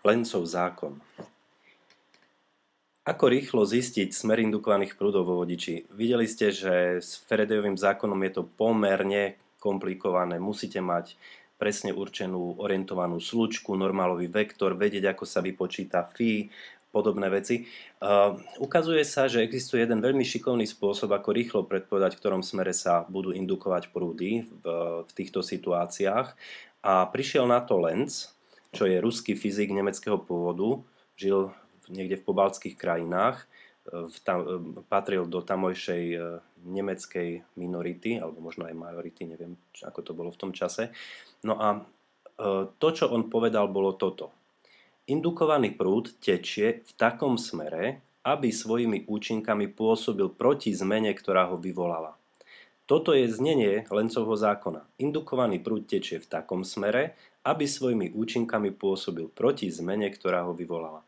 Lencov zákon Ako rýchlo zistiť smer indukovaných prúdov vo vodiči? Videli ste, že s Faradayovým zákonom je to pomerne komplikované. Musíte mať presne určenú orientovanú slučku, normálový vektor, vedieť, ako sa vypočíta phi, podobné veci. Uh, ukazuje sa, že existuje jeden veľmi šikovný spôsob, ako rýchlo predpovedať, v ktorom smere sa budú indukovať prúdy v, v týchto situáciách. A prišiel na to Lenz, čo je ruský fyzik nemeckého pôvodu, žil niekde v pobaltských krajinách, v tam, patril do tamojšej e, nemeckej minority, alebo možno aj majority, neviem, ako to bolo v tom čase. No a e, to, čo on povedal, bolo toto. Indukovaný prúd tečie v takom smere, aby svojimi účinkami pôsobil proti zmene, ktorá ho vyvolala. Toto je znenie Lencovho zákona. Indukovaný prúd tečie v takom smere, aby svojimi účinkami pôsobil proti zmene, ktorá ho vyvolala.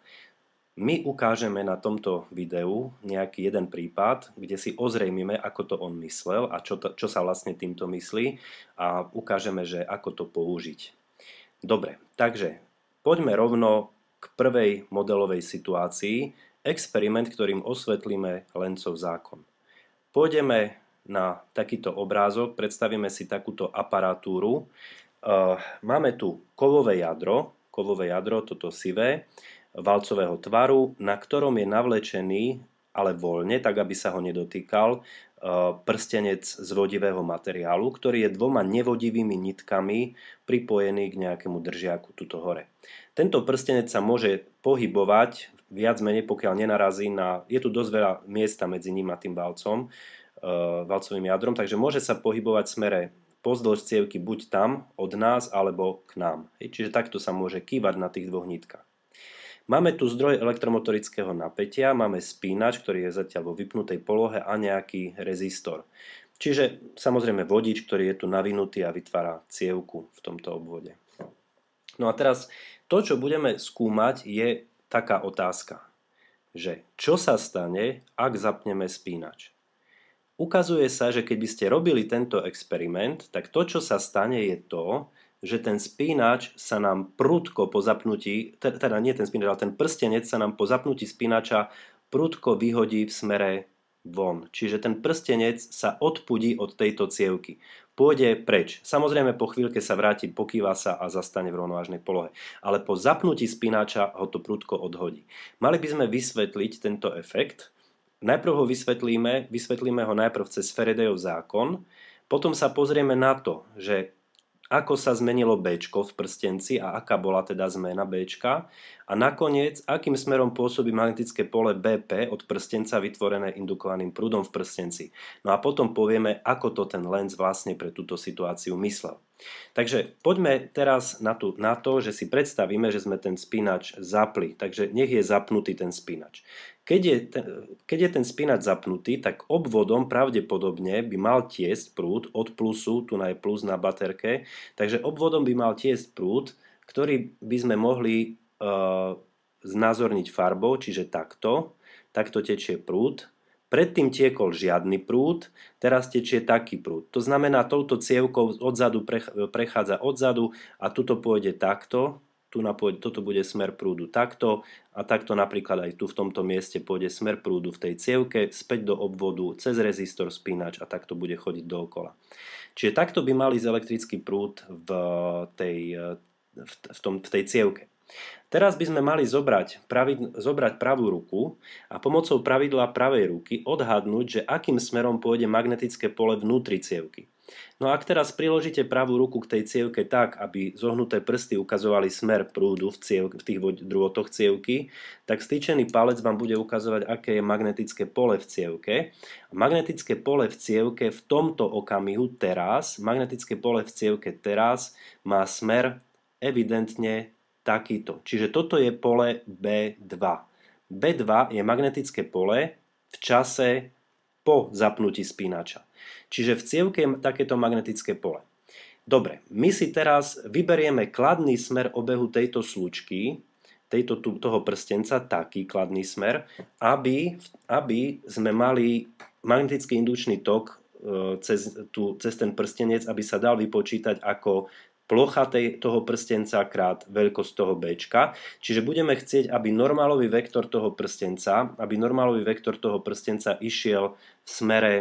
My ukážeme na tomto videu nejaký jeden prípad, kde si ozrejmime, ako to on myslel a čo, to, čo sa vlastne týmto myslí a ukážeme, že ako to použiť. Dobre, takže poďme rovno k prvej modelovej situácii, experiment, ktorým osvetlíme Lencov zákon. Pôjdeme na takýto obrázok, predstavíme si takúto aparatúru. Eh, máme tu kovové jadro, kovové jadro, toto sivé, valcového tvaru, na ktorom je navlečený, ale voľne, tak aby sa ho nedotýkal, eh, prstenec z vodivého materiálu, ktorý je dvoma nevodivými nitkami pripojený k nejakému držiaku tuto hore. Tento prstenec sa môže pohybovať viac menej, pokiaľ nenarazí na... Je tu dosť veľa miesta medzi ním a tým valcom, Eh, valcovým jadrom, takže môže sa pohybovať v smere pozdĺž cievky buď tam, od nás, alebo k nám. Hej. Čiže takto sa môže kývať na tých dvoch nitkách. Máme tu zdroj elektromotorického napätia, máme spínač, ktorý je zatiaľ vo vypnutej polohe a nejaký rezistor. Čiže samozrejme vodič, ktorý je tu navinutý a vytvára cievku v tomto obvode. No a teraz to, čo budeme skúmať, je taká otázka, že čo sa stane, ak zapneme spínač? Ukazuje sa, že keby ste robili tento experiment, tak to, čo sa stane, je to, že ten spínač sa nám prudko po zapnutí, teda nie ten spínač, ale ten prstenec sa nám po zapnutí spínača prudko vyhodí v smere von. Čiže ten prstenec sa odpudí od tejto cievky. Pôjde preč. Samozrejme po chvíľke sa vráti, pokýva sa a zastane v rovnovážnej polohe. Ale po zapnutí spínača ho to prudko odhodí. Mali by sme vysvetliť tento efekt, Najprv ho vysvetlíme, vysvetlíme ho najprv cez Faradayov zákon, potom sa pozrieme na to, že ako sa zmenilo B v prstenci a aká bola teda zmena B a nakoniec, akým smerom pôsobí magnetické pole BP od prstenca vytvorené indukovaným prúdom v prstenci. No a potom povieme, ako to ten lens vlastne pre túto situáciu myslel. Takže poďme teraz na, tu, na to, že si predstavíme, že sme ten spínač zapli. Takže nech je zapnutý ten spínač. Keď je, ten, keď je ten spínač zapnutý, tak obvodom pravdepodobne by mal tiesť prúd od plusu, tu je plus na baterke, takže obvodom by mal tiesť prúd, ktorý by sme mohli e, znázorniť farbou, čiže takto, takto tečie prúd, Predtým tiekol žiadny prúd, teraz tečie taký prúd. To znamená, touto cievkou odzadu prechádza odzadu a tuto pôjde takto, tu na, toto bude smer prúdu takto a takto napríklad aj tu v tomto mieste pôjde smer prúdu v tej cievke späť do obvodu cez rezistor spínač a takto bude chodiť dookola. Čiže takto by mali ísť elektrický prúd v tej, v, v tom, v tej cievke. Teraz by sme mali zobrať, pravid, zobrať pravú ruku a pomocou pravidla pravej ruky odhadnúť, že akým smerom pôjde magnetické pole vnútri cievky. No a ak teraz priložíte pravú ruku k tej cievke tak, aby zohnuté prsty ukazovali smer prúdu v, ciev, v tých drôtoch cievky, tak stýčený palec vám bude ukazovať, aké je magnetické pole v cievke. magnetické pole v cievke v tomto okamihu teraz, magnetické pole v cievke teraz má smer evidentne takýto. Čiže toto je pole B2. B2 je magnetické pole v čase po zapnutí spínača. Čiže v cievke je takéto magnetické pole. Dobre, my si teraz vyberieme kladný smer obehu tejto slučky, tejto, toho prstenca, taký kladný smer, aby, aby sme mali magnetický indučný tok e, cez, tu, cez ten prstenec, aby sa dal vypočítať ako plocha tej, toho prstenca krát veľkosť toho B. Čiže budeme chcieť, aby normálový vektor toho prstenca, aby normálový vektor toho prstenca išiel v smere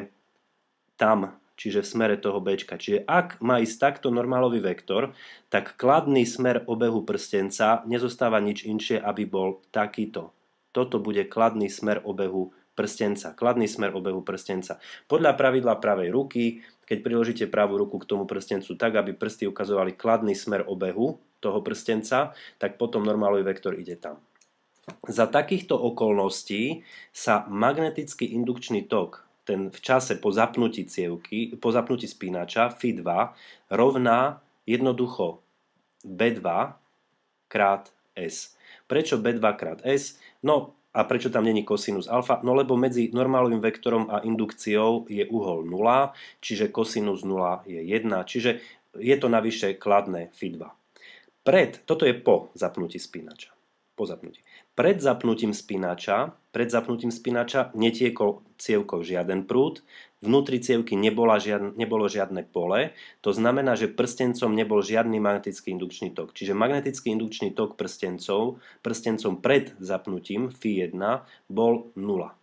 tam, čiže v smere toho B. Čiže ak má ísť takto normálový vektor, tak kladný smer obehu prstenca nezostáva nič inšie, aby bol takýto. Toto bude kladný smer obehu prstenca, kladný smer obehu prstenca. Podľa pravidla pravej ruky, keď priložíte pravú ruku k tomu prstencu tak, aby prsty ukazovali kladný smer obehu toho prstenca, tak potom normálny vektor ide tam. Za takýchto okolností sa magnetický indukčný tok ten v čase po zapnutí cievky, po zapnutí spínača Φ2 rovná jednoducho B2 krát S. Prečo B2 krát S? No a prečo tam není kosinus alfa? No lebo medzi normálovým vektorom a indukciou je uhol 0, čiže kosinus 0 je 1, čiže je to navyše kladné Φ2. Pred, toto je po zapnutí spínača. Po zapnutí pred zapnutím spinača, pred zapnutím spinača netiekol cievkou žiaden prúd, vnútri cievky nebola žiad, nebolo žiadne pole, to znamená, že prstencom nebol žiadny magnetický indukčný tok. Čiže magnetický indukčný tok prstencov, prstencom pred zapnutím Φ1 bol 0.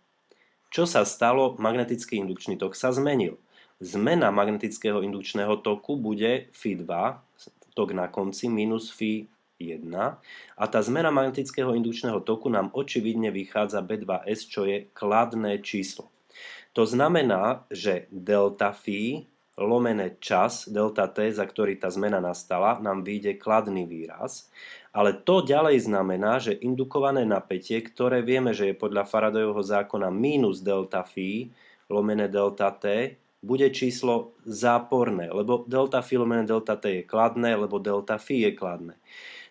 Čo sa stalo? Magnetický indukčný tok sa zmenil. Zmena magnetického indukčného toku bude Φ2, tok na konci, minus Φ 1 a tá zmena magnetického indučného toku nám očividne vychádza B2S, čo je kladné číslo. To znamená, že delta phi lomené čas, delta t, za ktorý tá zmena nastala, nám vyjde kladný výraz, ale to ďalej znamená, že indukované napätie, ktoré vieme, že je podľa Faradojovho zákona minus delta phi lomené delta t, bude číslo záporné, lebo delta phi lomené delta t je kladné, lebo delta phi je kladné.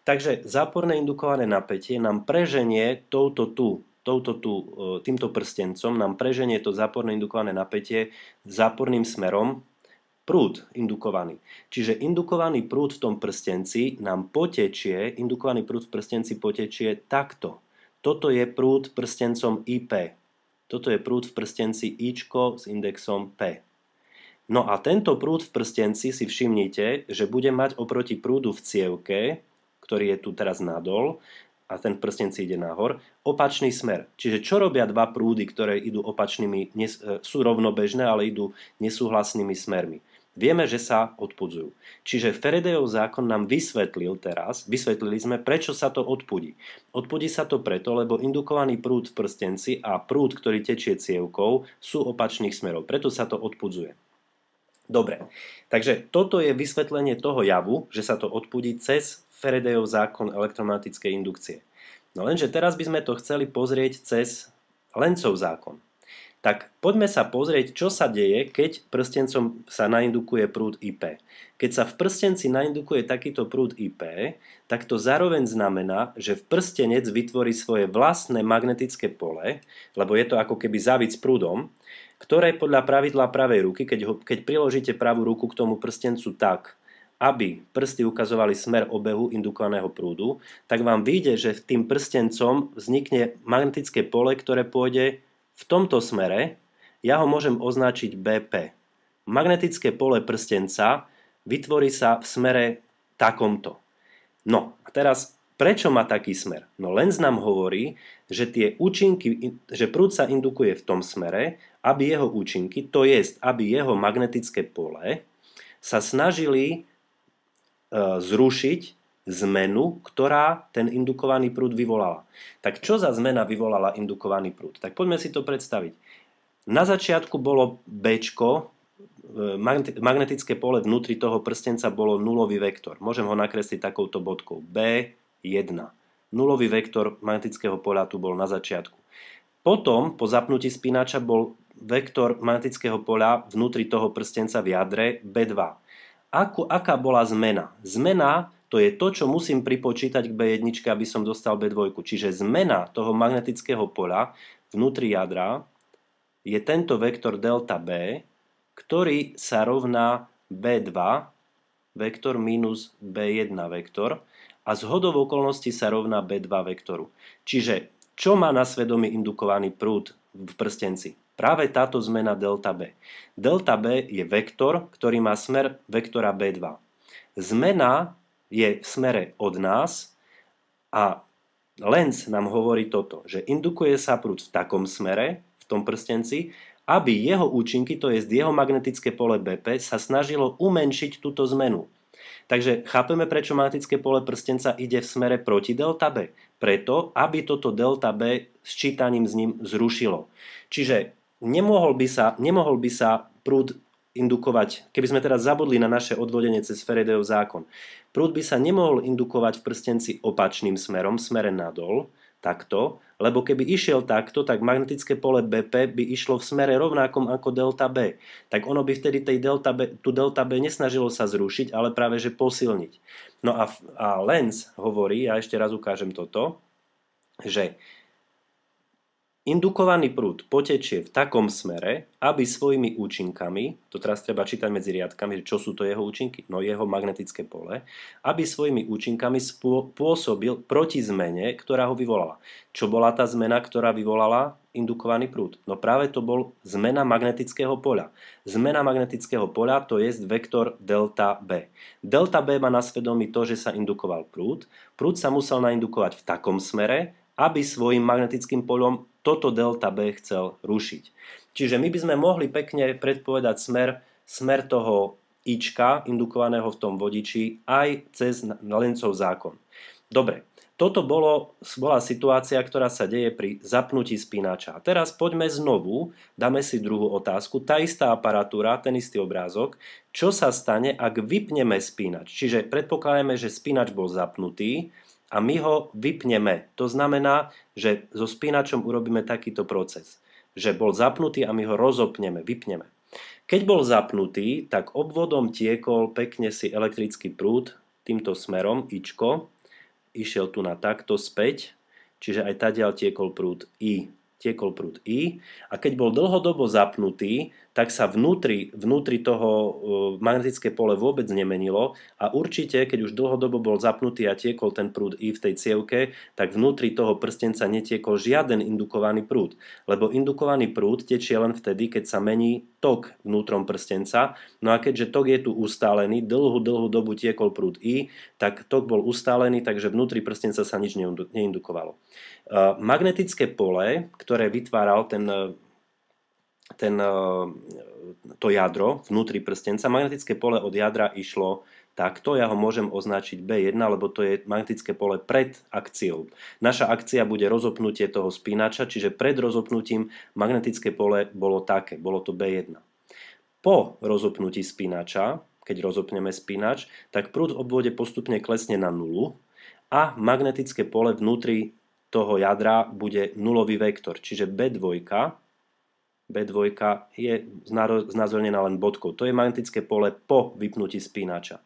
Takže záporné indukované napätie nám preženie touto tu, touto tu, e, týmto prstencom nám preženie to záporné indukované napätie záporným smerom prúd indukovaný. Čiže indukovaný prúd v tom prstenci nám potečie, indukovaný prúd v prstenci potečie takto. Toto je prúd prstencom IP. Toto je prúd v prstenci Ičko s indexom P. No a tento prúd v prstenci si všimnite, že bude mať oproti prúdu v cievke ktorý je tu teraz nadol a ten si ide nahor, opačný smer. Čiže čo robia dva prúdy, ktoré idú opačnými, e, sú rovnobežné, ale idú nesúhlasnými smermi? Vieme, že sa odpudzujú. Čiže Faradayov zákon nám vysvetlil teraz, vysvetlili sme, prečo sa to odpudí. Odpudí sa to preto, lebo indukovaný prúd v prstenci a prúd, ktorý tečie cievkou, sú opačných smerov. Preto sa to odpudzuje. Dobre, takže toto je vysvetlenie toho javu, že sa to odpudí cez Faradayov zákon elektromagnetickej indukcie. No lenže teraz by sme to chceli pozrieť cez Lencov zákon. Tak poďme sa pozrieť, čo sa deje, keď prstencom sa naindukuje prúd IP. Keď sa v prstenci naindukuje takýto prúd IP, tak to zároveň znamená, že v prstenec vytvorí svoje vlastné magnetické pole, lebo je to ako keby závic prúdom, ktoré podľa pravidla pravej ruky, keď, ho, keď priložíte pravú ruku k tomu prstencu tak, aby prsty ukazovali smer obehu indukovaného prúdu, tak vám vyjde, že tým prstencom vznikne magnetické pole, ktoré pôjde v tomto smere. Ja ho môžem označiť BP. Magnetické pole prstenca vytvorí sa v smere takomto. No a teraz prečo má taký smer? No Lenz nám hovorí, že tie účinky, že prúd sa indukuje v tom smere, aby jeho účinky, to jest, aby jeho magnetické pole sa snažili E, zrušiť zmenu, ktorá ten indukovaný prúd vyvolala. Tak čo za zmena vyvolala indukovaný prúd? Tak poďme si to predstaviť. Na začiatku bolo B, e, magnetické pole vnútri toho prstenca bolo nulový vektor. Môžem ho nakresliť takouto bodkou. B1. Nulový vektor magnetického poľa tu bol na začiatku. Potom, po zapnutí spínača, bol vektor magnetického poľa vnútri toho prstenca v jadre B2. Ako, aká bola zmena? Zmena to je to, čo musím pripočítať k B1, aby som dostal B2. Čiže zmena toho magnetického poľa vnútri jadra je tento vektor delta B, ktorý sa rovná B2 vektor minus B1 vektor a z hodov okolností sa rovná B2 vektoru. Čiže čo má na svedomí indukovaný prúd v prstenci? práve táto zmena delta B. Delta B je vektor, ktorý má smer vektora B2. Zmena je v smere od nás a len nám hovorí toto, že indukuje sa prúd v takom smere, v tom prstenci, aby jeho účinky, to je jeho magnetické pole BP, sa snažilo umenšiť túto zmenu. Takže chápeme, prečo magnetické pole prstenca ide v smere proti delta B. Preto, aby toto delta B sčítaním z ním zrušilo. Čiže nemohol by sa, nemohol by sa prúd indukovať, keby sme teraz zabudli na naše odvodenie cez Faradayov zákon, prúd by sa nemohol indukovať v prstenci opačným smerom, smere nadol, takto, lebo keby išiel takto, tak magnetické pole BP by išlo v smere rovnakom ako delta B. Tak ono by vtedy tej delta B, tú delta B nesnažilo sa zrušiť, ale práve že posilniť. No a, a Lenz hovorí, ja ešte raz ukážem toto, že Indukovaný prúd potečie v takom smere, aby svojimi účinkami, to teraz treba čítať medzi riadkami, čo sú to jeho účinky, no jeho magnetické pole, aby svojimi účinkami pôsobil proti zmene, ktorá ho vyvolala. Čo bola tá zmena, ktorá vyvolala indukovaný prúd? No práve to bol zmena magnetického poľa. Zmena magnetického poľa to je vektor delta B. Delta B má na svedomí to, že sa indukoval prúd. Prúd sa musel naindukovať v takom smere, aby svojim magnetickým poľom toto delta B chcel rušiť. Čiže my by sme mohli pekne predpovedať smer, smer toho Ička indukovaného v tom vodiči aj cez lencov zákon. Dobre, toto bolo, bola situácia, ktorá sa deje pri zapnutí spínača. A teraz poďme znovu, dáme si druhú otázku, tá istá aparatúra, ten istý obrázok, čo sa stane, ak vypneme spínač. Čiže predpokladáme, že spínač bol zapnutý, a my ho vypneme. To znamená, že so spínačom urobíme takýto proces, že bol zapnutý a my ho rozopneme, vypneme. Keď bol zapnutý, tak obvodom tiekol pekne si elektrický prúd týmto smerom, ičko, išiel tu na takto späť, čiže aj tadiaľ tiekol prúd I. Tiekol prúd I a keď bol dlhodobo zapnutý, tak sa vnútri, vnútri toho e, magnetické pole vôbec nemenilo a určite, keď už dlhodobo bol zapnutý a tiekol ten prúd I v tej cievke, tak vnútri toho prstenca netiekol žiaden indukovaný prúd, lebo indukovaný prúd tečie len vtedy, keď sa mení tok vnútrom prstenca. No a keďže tok je tu ustálený, dlhú, dlhú dobu tiekol prúd I, tak tok bol ustálený, takže vnútri prstenca sa nič neindukovalo. E, magnetické pole, ktoré vytváral ten ten, eh, to jadro vnútri prstenca. Magnetické pole od jadra išlo takto, ja ho môžem označiť B1, lebo to je magnetické pole pred akciou. Naša akcia bude rozopnutie toho spínača, čiže pred rozopnutím magnetické pole bolo také, bolo to B1. Po rozopnutí spínača, keď rozopneme spínač, tak prúd v obvode postupne klesne na nulu a magnetické pole vnútri toho jadra bude nulový vektor, čiže B2 B2 je znázornená len bodkou. To je magnetické pole po vypnutí spínača.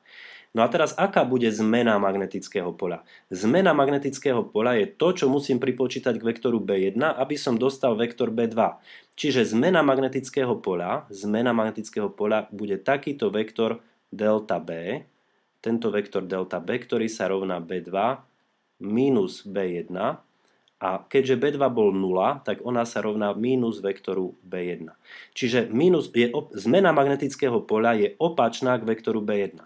No a teraz aká bude zmena magnetického pola? Zmena magnetického pola je to, čo musím pripočítať k vektoru B1, aby som dostal vektor B2. Čiže zmena magnetického pola, zmena magnetického pola bude takýto vektor delta B, tento vektor delta B, ktorý sa rovná B2 minus B1 a keďže B2 bol 0, tak ona sa rovná mínus vektoru B1. Čiže minus je op- zmena magnetického poľa je opačná k vektoru B1.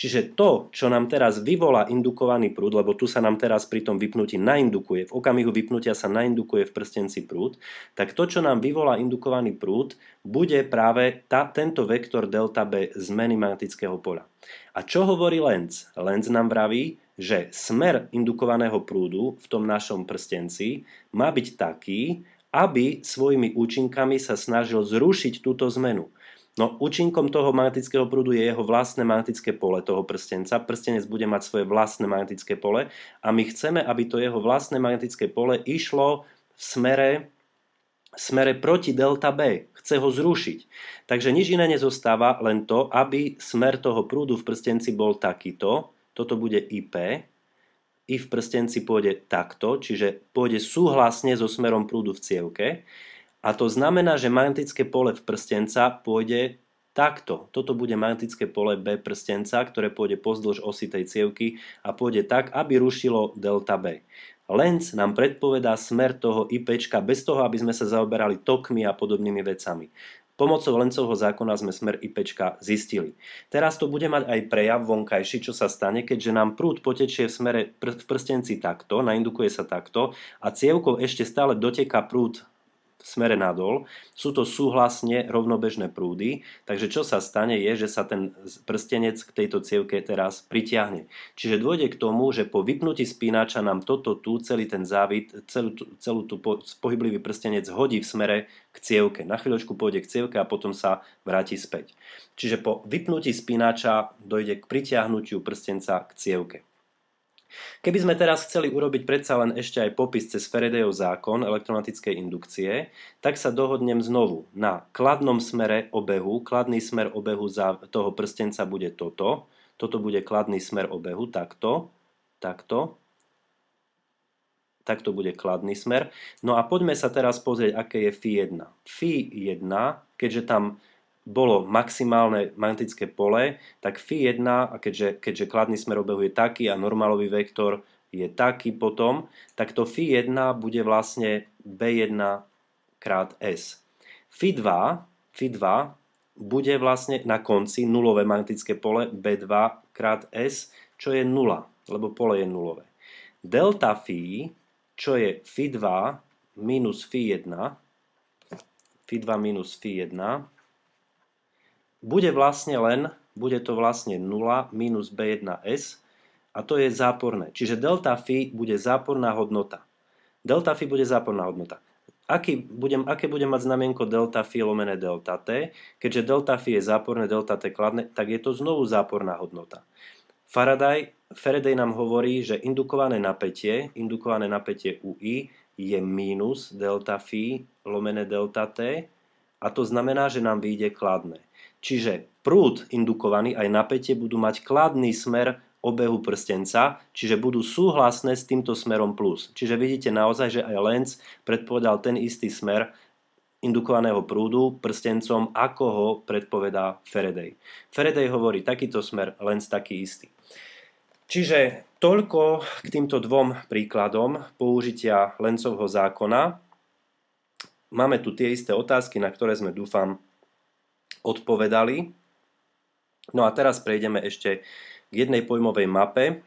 Čiže to, čo nám teraz vyvolá indukovaný prúd, lebo tu sa nám teraz pri tom vypnutí naindukuje, v okamihu vypnutia sa naindukuje v prstenci prúd, tak to, čo nám vyvolá indukovaný prúd, bude práve tá, tento vektor delta B zmeny magnetického poľa. A čo hovorí Lenz? Lenz nám vraví, že smer indukovaného prúdu v tom našom prstenci má byť taký, aby svojimi účinkami sa snažil zrušiť túto zmenu. No účinkom toho magnetického prúdu je jeho vlastné magnetické pole toho prstenca. Prstenec bude mať svoje vlastné magnetické pole a my chceme, aby to jeho vlastné magnetické pole išlo v smere, v smere proti delta B. Chce ho zrušiť. Takže nič iné nezostáva, len to, aby smer toho prúdu v prstenci bol takýto, toto bude IP, i v prstenci pôjde takto, čiže pôjde súhlasne so smerom prúdu v cievke a to znamená, že magnetické pole v prstenca pôjde takto. Toto bude magnetické pole B prstenca, ktoré pôjde pozdĺž osy tej cievky a pôjde tak, aby rušilo delta B. Lenz nám predpovedá smer toho IP bez toho, aby sme sa zaoberali tokmi a podobnými vecami. Pomocou Lencovho zákona sme smer IPčka zistili. Teraz to bude mať aj prejav vonkajší, čo sa stane, keďže nám prúd potečie v smere pr- v prstenci takto, naindukuje sa takto a cievkou ešte stále doteká prúd smere nadol. Sú to súhlasne rovnobežné prúdy, takže čo sa stane je, že sa ten prstenec k tejto cievke teraz pritiahne. Čiže dôjde k tomu, že po vypnutí spínača nám toto tu, celý ten závit, celú, celú tú po, pohyblivý prstenec hodí v smere k cievke. Na chvíľočku pôjde k cievke a potom sa vráti späť. Čiže po vypnutí spínača dojde k pritiahnutiu prstenca k cievke. Keby sme teraz chceli urobiť predsa len ešte aj popis cez Faradayov zákon elektromagnetickej indukcie, tak sa dohodnem znovu na kladnom smere obehu. Kladný smer obehu za toho prstenca bude toto. Toto bude kladný smer obehu, takto, takto, takto bude kladný smer. No a poďme sa teraz pozrieť, aké je φ1. φ1, keďže tam bolo maximálne magnetické pole, tak φ1, a keďže, keďže kladný smer obehu je taký a normálový vektor je taký potom, tak to φ1 bude vlastne b1 krát s. φ2, φ2 bude vlastne na konci nulové magnetické pole b2 krát s, čo je 0, lebo pole je nulové. Delta φ, čo je φ2 minus φ1, φ2 minus φ1, bude vlastne len, bude to vlastne 0 minus B1S a to je záporné. Čiže delta phi bude záporná hodnota. Delta phi bude záporná hodnota. Aký budem, aké bude mať znamienko delta phi lomené delta t? Keďže delta phi je záporné, delta t kladné, tak je to znovu záporná hodnota. Faraday, Faraday nám hovorí, že indukované napätie, indukované napätie UI je mínus delta phi lomené delta t a to znamená, že nám vyjde kladné. Čiže prúd indukovaný aj napätie budú mať kladný smer obehu prstenca, čiže budú súhlasné s týmto smerom plus. Čiže vidíte naozaj, že aj Lenz predpovedal ten istý smer indukovaného prúdu prstencom, ako ho predpovedá Faraday. Faraday hovorí takýto smer, Lenz taký istý. Čiže toľko k týmto dvom príkladom použitia Lencovho zákona. Máme tu tie isté otázky, na ktoré sme dúfam odpovedali. No a teraz prejdeme ešte k jednej pojmovej mape.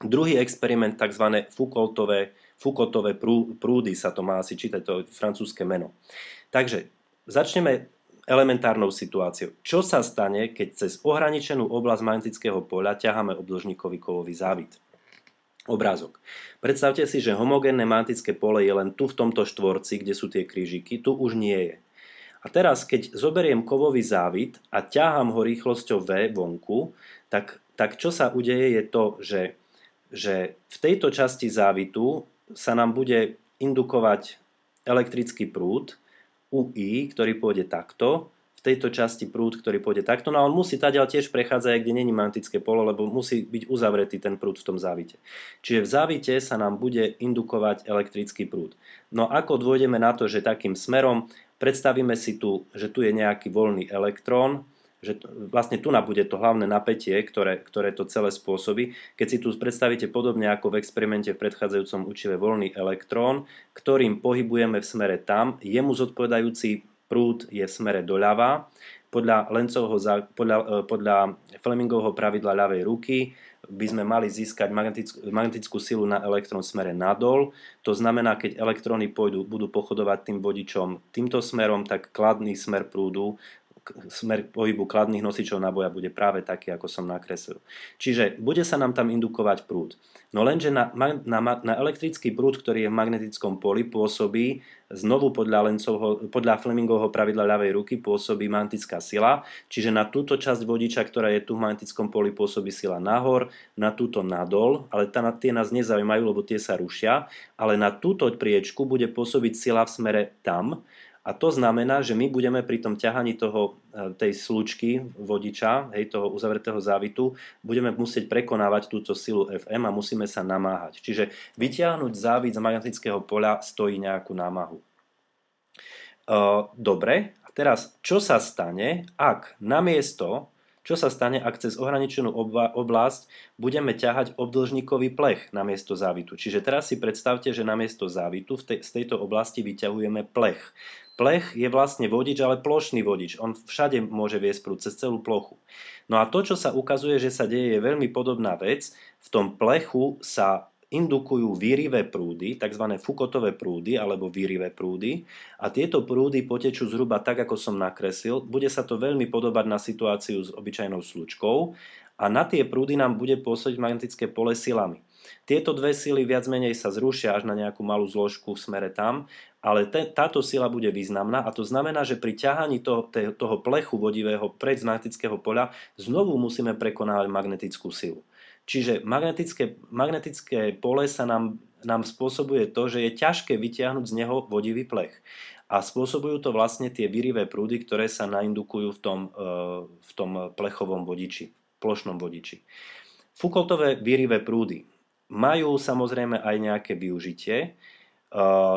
Druhý experiment, tzv. Foucaultové, Foucaultové prúdy, sa to má asi čítať, to francúzske meno. Takže začneme elementárnou situáciou. Čo sa stane, keď cez ohraničenú oblasť magnetického poľa ťaháme obdĺžnikový kovový závit? Obrázok. Predstavte si, že homogénne magnetické pole je len tu v tomto štvorci, kde sú tie krížiky, tu už nie je. A teraz, keď zoberiem kovový závit a ťahám ho rýchlosťou V vonku, tak, tak čo sa udeje je to, že, že v tejto časti závitu sa nám bude indukovať elektrický prúd UI, ktorý pôjde takto, v tejto časti prúd, ktorý pôjde takto, no a on musí tadiaľ tiež prechádzať, kde není mantické polo, lebo musí byť uzavretý ten prúd v tom závite. Čiže v závite sa nám bude indukovať elektrický prúd. No ako dôjdeme na to, že takým smerom Predstavíme si tu, že tu je nejaký voľný elektrón, že vlastne tu bude to hlavné napätie, ktoré, ktoré to celé spôsobí. Keď si tu predstavíte podobne ako v experimente v predchádzajúcom učive voľný elektrón, ktorým pohybujeme v smere tam, jemu zodpovedajúci prúd je v smere doľava. Podľa, Lencovho, podľa, e, podľa Flemingovho pravidla ľavej ruky by sme mali získať magnetickú, magnetickú silu na elektrón smere nadol. To znamená, keď elektróny pôjdu, budú pochodovať tým vodičom týmto smerom, tak kladný smer prúdu smer pohybu kladných nosičov náboja bude práve taký, ako som nakreslil. Čiže bude sa nám tam indukovať prúd. No lenže na, na, na elektrický prúd, ktorý je v magnetickom poli, pôsobí znovu podľa, Lencovho, podľa Flemingovho pravidla ľavej ruky pôsobí mantická sila, čiže na túto časť vodiča, ktorá je tu v magnetickom poli, pôsobí sila nahor, na túto nadol, ale tá, tie nás nezaujímajú, lebo tie sa rušia, ale na túto priečku bude pôsobiť sila v smere tam, a to znamená, že my budeme pri tom ťahaní toho, e, tej slučky vodiča, hej, toho uzavretého závitu, budeme musieť prekonávať túto silu FM a musíme sa namáhať. Čiže vyťahnuť závit z magnetického poľa stojí nejakú námahu. E, dobre, a teraz čo sa stane, ak namiesto čo sa stane, ak cez ohraničenú oblasť budeme ťahať obdlžníkový plech na miesto závitu? Čiže teraz si predstavte, že na miesto závitu v z tejto oblasti vyťahujeme plech. Plech je vlastne vodič, ale plošný vodič. On všade môže viesť prúd cez celú plochu. No a to, čo sa ukazuje, že sa deje, je veľmi podobná vec. V tom plechu sa indukujú výrivé prúdy, tzv. fukotové prúdy alebo výrivé prúdy a tieto prúdy potečú zhruba tak, ako som nakresil. Bude sa to veľmi podobať na situáciu s obyčajnou slučkou a na tie prúdy nám bude pôsobiť magnetické pole silami. Tieto dve sily viac menej sa zrušia až na nejakú malú zložku v smere tam, ale te, táto sila bude významná a to znamená, že pri ťahaní toho, te, toho plechu vodivého pred z magnetického poľa znovu musíme prekonávať magnetickú silu. Čiže magnetické, magnetické pole sa nám, nám spôsobuje to, že je ťažké vytiahnuť z neho vodivý plech. A spôsobujú to vlastne tie virivé prúdy, ktoré sa naindukujú v tom, e, v tom plechovom vodiči, plošnom vodiči. Fukoltové virivé prúdy majú samozrejme aj nejaké využitie. E,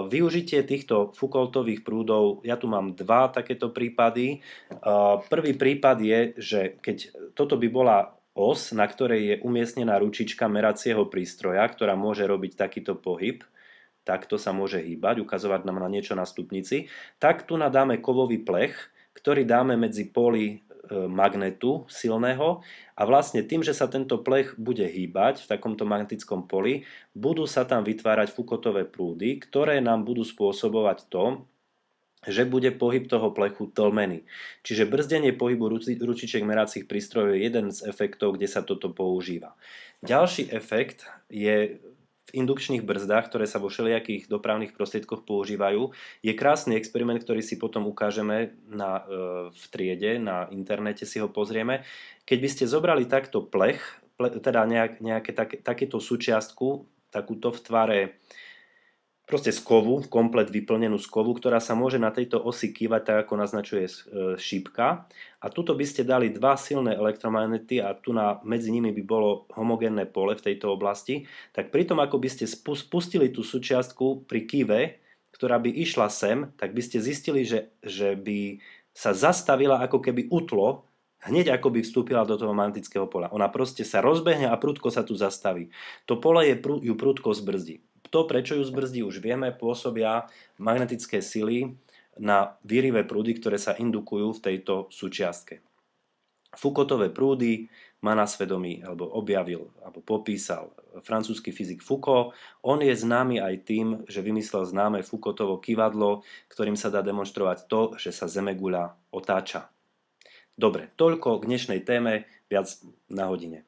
využitie týchto fukoltových prúdov, ja tu mám dva takéto prípady. E, prvý prípad je, že keď toto by bola os, na ktorej je umiestnená ručička meracieho prístroja, ktorá môže robiť takýto pohyb, takto sa môže hýbať, ukazovať nám na niečo na stupnici, tak tu nadáme kovový plech, ktorý dáme medzi poli e, magnetu silného a vlastne tým, že sa tento plech bude hýbať v takomto magnetickom poli, budú sa tam vytvárať fukotové prúdy, ktoré nám budú spôsobovať to, že bude pohyb toho plechu tlmený. Čiže brzdenie pohybu ručičiek meracích prístrojov je jeden z efektov, kde sa toto používa. Ďalší efekt je v indukčných brzdách, ktoré sa vo všelijakých dopravných prostriedkoch používajú, je krásny experiment, ktorý si potom ukážeme na, e, v triede, na internete si ho pozrieme. Keď by ste zobrali takto plech, ple, teda nejak, nejaké také, takéto súčiastku, takúto v tvare proste z kovu, komplet vyplnenú z kovu, ktorá sa môže na tejto osi kývať tak, ako naznačuje e, šípka. A tuto by ste dali dva silné elektromagnety a tu na, medzi nimi by bolo homogénne pole v tejto oblasti. Tak pri tom, ako by ste spustili tú súčiastku pri kive, ktorá by išla sem, tak by ste zistili, že, že by sa zastavila ako keby utlo, hneď ako by vstúpila do toho magnetického pola. Ona proste sa rozbehne a prudko sa tu zastaví. To pole je, ju prudko zbrzdí to, prečo ju zbrzdí, už vieme, pôsobia magnetické sily na výrivé prúdy, ktoré sa indukujú v tejto súčiastke. Foucaultové prúdy má na svedomí, alebo objavil, alebo popísal francúzsky fyzik Foucault. On je známy aj tým, že vymyslel známe Foucaultovo kivadlo, ktorým sa dá demonstrovať to, že sa Zemeguľa otáča. Dobre, toľko k dnešnej téme, viac na hodine.